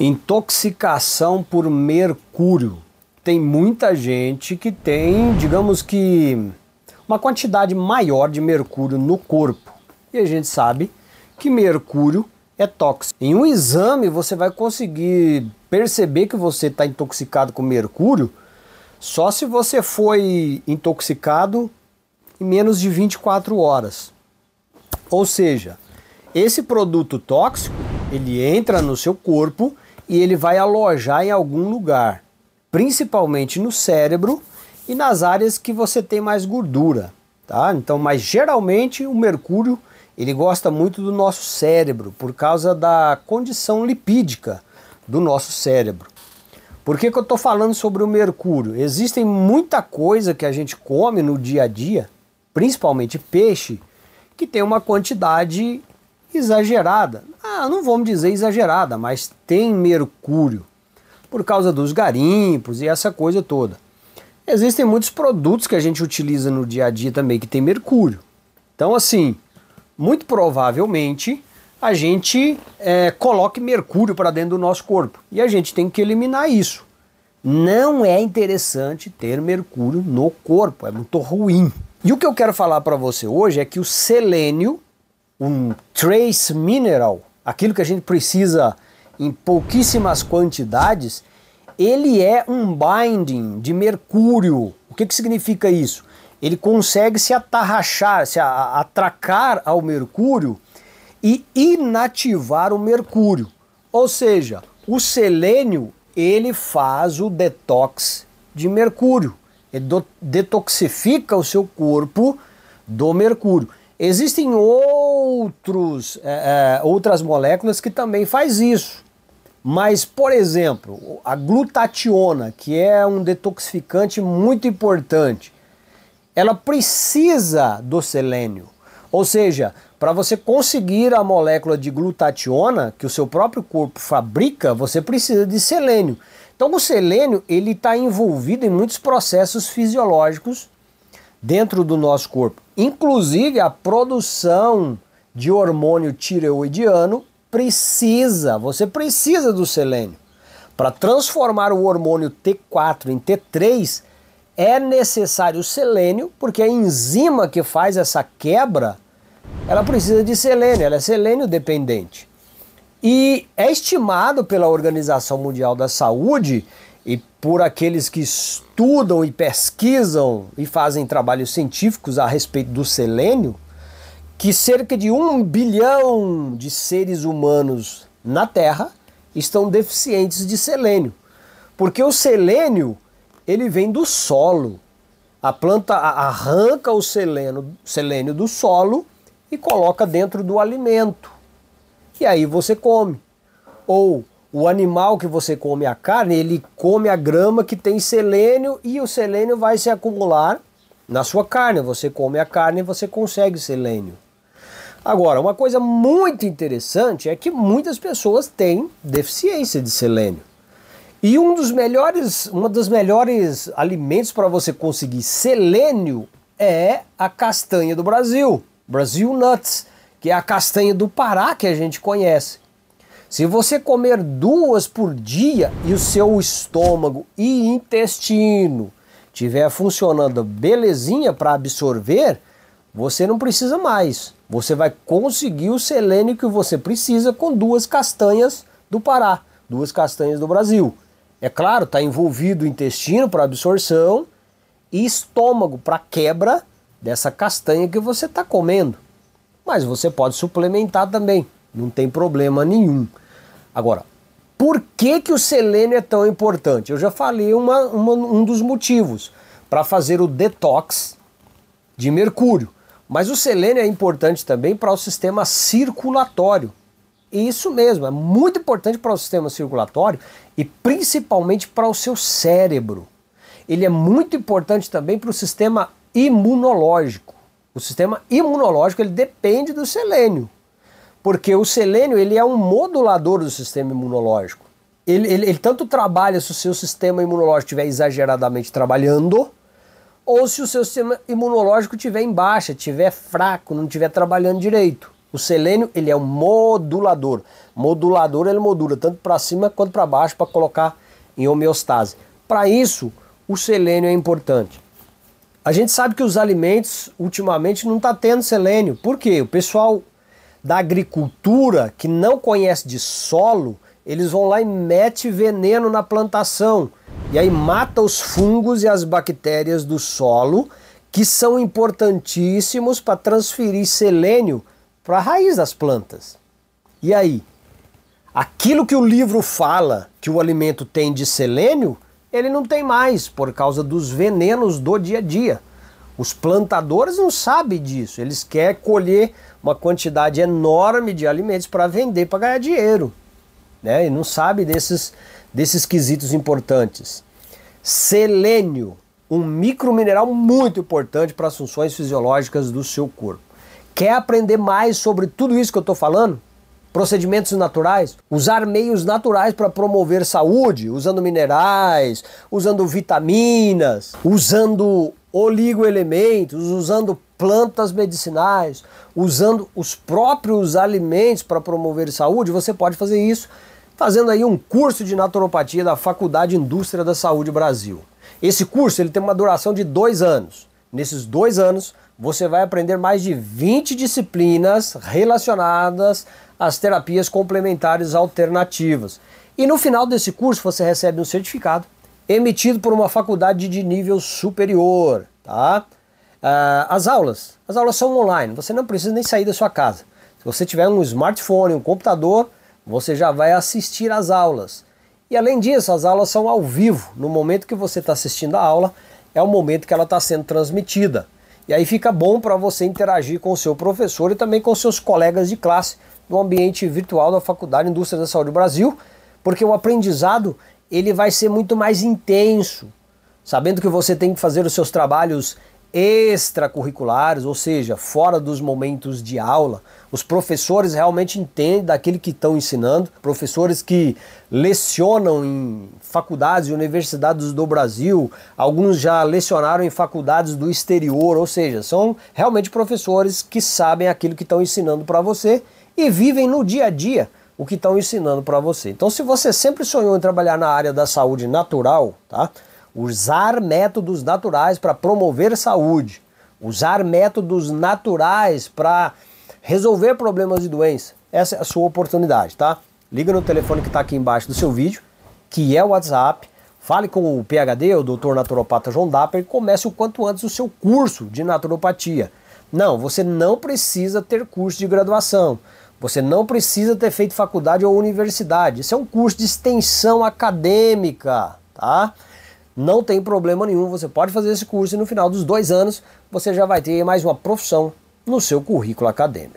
Intoxicação por mercúrio. Tem muita gente que tem, digamos que, uma quantidade maior de mercúrio no corpo. E a gente sabe que mercúrio é tóxico. Em um exame você vai conseguir perceber que você está intoxicado com mercúrio só se você foi intoxicado em menos de 24 horas. Ou seja, esse produto tóxico ele entra no seu corpo e ele vai alojar em algum lugar, principalmente no cérebro e nas áreas que você tem mais gordura, tá? Então, mas geralmente o mercúrio ele gosta muito do nosso cérebro por causa da condição lipídica do nosso cérebro. Por que, que eu estou falando sobre o mercúrio? Existem muita coisa que a gente come no dia a dia, principalmente peixe, que tem uma quantidade exagerada. Ah, não vamos dizer exagerada, mas tem mercúrio por causa dos garimpos e essa coisa toda. Existem muitos produtos que a gente utiliza no dia a dia também que tem mercúrio. Então, assim, muito provavelmente a gente é, coloque mercúrio para dentro do nosso corpo e a gente tem que eliminar isso. Não é interessante ter mercúrio no corpo, é muito ruim. E o que eu quero falar para você hoje é que o selênio um trace mineral, aquilo que a gente precisa em pouquíssimas quantidades, ele é um binding de mercúrio. O que, que significa isso? Ele consegue se atarrachar, se atracar ao mercúrio e inativar o mercúrio. Ou seja, o selênio ele faz o detox de mercúrio. Ele detoxifica o seu corpo do mercúrio. Existem outros, é, é, outras moléculas que também faz isso. Mas, por exemplo, a glutationa, que é um detoxificante muito importante, ela precisa do selênio. Ou seja, para você conseguir a molécula de glutationa que o seu próprio corpo fabrica, você precisa de selênio. Então, o selênio ele está envolvido em muitos processos fisiológicos dentro do nosso corpo. Inclusive, a produção de hormônio tireoidiano precisa, você precisa do selênio. Para transformar o hormônio T4 em T3, é necessário selênio, porque a enzima que faz essa quebra, ela precisa de selênio, ela é selênio dependente. E é estimado pela Organização Mundial da Saúde e por aqueles que estudam e pesquisam e fazem trabalhos científicos a respeito do selênio, que cerca de um bilhão de seres humanos na Terra estão deficientes de selênio. Porque o selênio, ele vem do solo. A planta arranca o selênio, selênio do solo e coloca dentro do alimento. E aí você come. Ou o animal que você come é a carne, ele come a grama que tem selênio e o selênio vai se acumular na sua carne. Você come a carne e você consegue selênio. Agora, uma coisa muito interessante é que muitas pessoas têm deficiência de selênio. E um dos melhores, uma das melhores alimentos para você conseguir selênio é a castanha do Brasil, Brasil nuts, que é a castanha do Pará que a gente conhece. Se você comer duas por dia e o seu estômago e intestino tiver funcionando belezinha para absorver, você não precisa mais. Você vai conseguir o selênio que você precisa com duas castanhas do Pará, duas castanhas do Brasil. É claro, está envolvido o intestino para absorção e estômago para quebra dessa castanha que você está comendo. Mas você pode suplementar também. Não tem problema nenhum. Agora, por que, que o selênio é tão importante? Eu já falei uma, uma, um dos motivos para fazer o detox de mercúrio. Mas o selênio é importante também para o sistema circulatório. Isso mesmo, é muito importante para o sistema circulatório e principalmente para o seu cérebro. Ele é muito importante também para o sistema imunológico. O sistema imunológico ele depende do selênio. Porque o selênio ele é um modulador do sistema imunológico. Ele, ele, ele, tanto trabalha se o seu sistema imunológico estiver exageradamente trabalhando, ou se o seu sistema imunológico estiver em baixa, estiver fraco, não estiver trabalhando direito. O selênio ele é um modulador. Modulador ele modula tanto para cima quanto para baixo para colocar em homeostase. Para isso, o selênio é importante. A gente sabe que os alimentos ultimamente não está tendo selênio. Por quê? O pessoal da agricultura que não conhece de solo, eles vão lá e mete veneno na plantação e aí mata os fungos e as bactérias do solo que são importantíssimos para transferir selênio para a raiz das plantas. E aí, aquilo que o livro fala que o alimento tem de selênio, ele não tem mais por causa dos venenos do dia a dia. Os plantadores não sabem disso, eles querem colher uma quantidade enorme de alimentos para vender para ganhar dinheiro, né? E não sabe desses desses quesitos importantes. Selênio, um micromineral muito importante para as funções fisiológicas do seu corpo. Quer aprender mais sobre tudo isso que eu estou falando? procedimentos naturais, usar meios naturais para promover saúde, usando minerais, usando vitaminas, usando oligoelementos, usando plantas medicinais, usando os próprios alimentos para promover saúde, você pode fazer isso fazendo aí um curso de naturopatia da Faculdade Indústria da Saúde Brasil. Esse curso ele tem uma duração de dois anos. Nesses dois anos, você vai aprender mais de 20 disciplinas relacionadas às terapias complementares alternativas. E no final desse curso, você recebe um certificado emitido por uma faculdade de nível superior, tá? Ah, as aulas, as aulas são online, você não precisa nem sair da sua casa. Se você tiver um smartphone, um computador, você já vai assistir às aulas. E além disso, as aulas são ao vivo. No momento que você está assistindo a aula, é o momento que ela está sendo transmitida. E aí fica bom para você interagir com o seu professor e também com seus colegas de classe no ambiente virtual da Faculdade Indústria da Saúde do Brasil, porque o aprendizado ele vai ser muito mais intenso, sabendo que você tem que fazer os seus trabalhos extracurriculares, ou seja, fora dos momentos de aula. Os professores realmente entendem daquilo que estão ensinando, professores que lecionam em faculdades e universidades do Brasil, alguns já lecionaram em faculdades do exterior, ou seja, são realmente professores que sabem aquilo que estão ensinando para você e vivem no dia a dia o que estão ensinando para você. Então, se você sempre sonhou em trabalhar na área da saúde natural, tá? Usar métodos naturais para promover saúde, usar métodos naturais para resolver problemas de doença. Essa é a sua oportunidade, tá? Liga no telefone que está aqui embaixo do seu vídeo, que é o WhatsApp. Fale com o PhD, o Dr. Naturopata João Dapper, e comece o quanto antes o seu curso de naturopatia. Não, você não precisa ter curso de graduação. Você não precisa ter feito faculdade ou universidade. Isso é um curso de extensão acadêmica, tá? Não tem problema nenhum, você pode fazer esse curso e no final dos dois anos você já vai ter mais uma profissão no seu currículo acadêmico.